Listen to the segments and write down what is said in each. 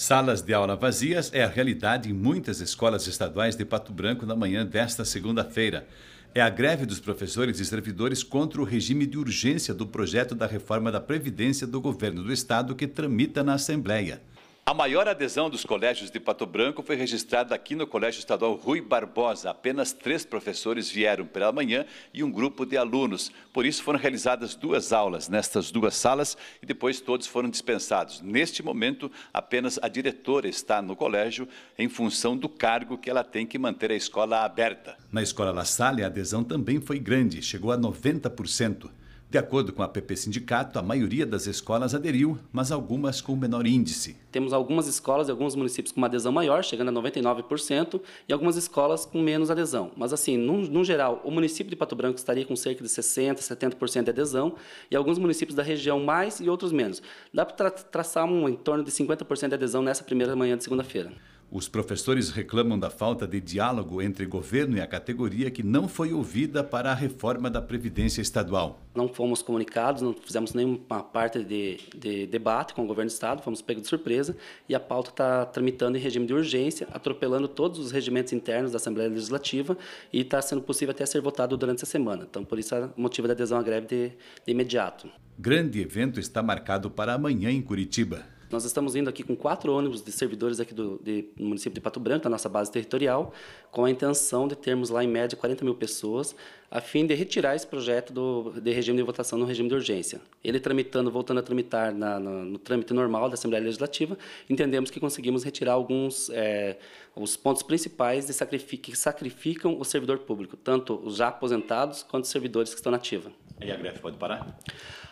Salas de aula vazias é a realidade em muitas escolas estaduais de Pato Branco na manhã desta segunda-feira. É a greve dos professores e servidores contra o regime de urgência do projeto da reforma da Previdência do governo do Estado que tramita na Assembleia. A maior adesão dos colégios de Pato Branco foi registrada aqui no Colégio Estadual Rui Barbosa. Apenas três professores vieram pela manhã e um grupo de alunos. Por isso foram realizadas duas aulas nestas duas salas e depois todos foram dispensados. Neste momento, apenas a diretora está no colégio em função do cargo que ela tem que manter a escola aberta. Na escola La Salle, a adesão também foi grande, chegou a 90%. De acordo com a PP Sindicato, a maioria das escolas aderiu, mas algumas com menor índice. Temos algumas escolas e alguns municípios com uma adesão maior, chegando a 99%, e algumas escolas com menos adesão. Mas, assim, no, geral, o município de Pato Branco estaria com cerca de 60%, 70% de adesão, e alguns municípios da região mais e outros menos. Dá para tra traçar um em torno de 50% de adesão nessa primeira manhã de segunda-feira. Os professores reclamam da falta de diálogo entre governo e a categoria que não foi ouvida para a reforma da Previdência Estadual. Não fomos comunicados, não fizemos nenhuma parte de, de debate com o governo do Estado, fomos pegos de surpresa e a pauta está tramitando em regime de urgência, atropelando todos os regimentos internos da Assembleia Legislativa e está sendo possível até ser votado durante essa semana. Então, por isso, é motivo da adesão à greve de, de imediato. Grande evento está marcado para amanhã em Curitiba. Nós estamos indo aqui com quatro ônibus de servidores aqui do de, município de Pato Branco, da nossa base territorial, com a intenção de termos lá em média 40 mil pessoas, a fim de retirar esse projeto do, de regime de votação no regime de urgência. Ele tramitando, voltando a tramitar na, no, no trâmite normal da Assembleia Legislativa, entendemos que conseguimos retirar alguns é, os pontos principais de sacrific, que sacrificam o servidor público, tanto os já aposentados quanto os servidores que estão na ativa. E a greve pode parar?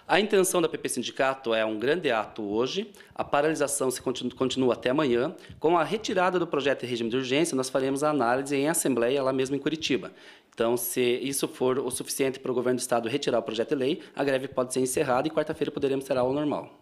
A intenção da PP Sindicato é um grande ato hoje, a paralisação se continua, continua até amanhã. Com a retirada do projeto em regime de urgência, nós faremos a análise em assembleia lá mesmo em Curitiba. Então, se isso for o suficiente para o governo do Estado retirar o projeto de lei, a greve pode ser encerrada e quarta-feira poderemos ser ao normal.